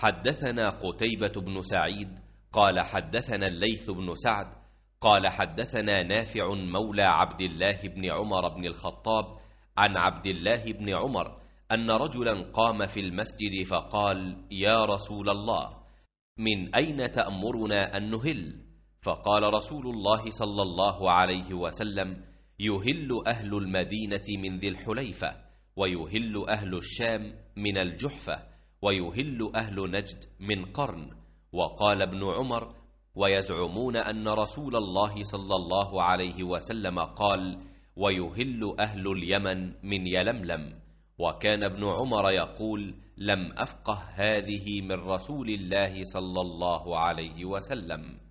حدثنا قتيبة بن سعيد قال حدثنا الليث بن سعد قال حدثنا نافع مولى عبد الله بن عمر بن الخطاب عن عبد الله بن عمر أن رجلا قام في المسجد فقال يا رسول الله من أين تأمرنا أن نهل؟ فقال رسول الله صلى الله عليه وسلم يهل أهل المدينة من ذي الحليفة ويهل أهل الشام من الجحفة ويهل أهل نجد من قرن وقال ابن عمر ويزعمون أن رسول الله صلى الله عليه وسلم قال ويهل أهل اليمن من يلملم وكان ابن عمر يقول لم أفقه هذه من رسول الله صلى الله عليه وسلم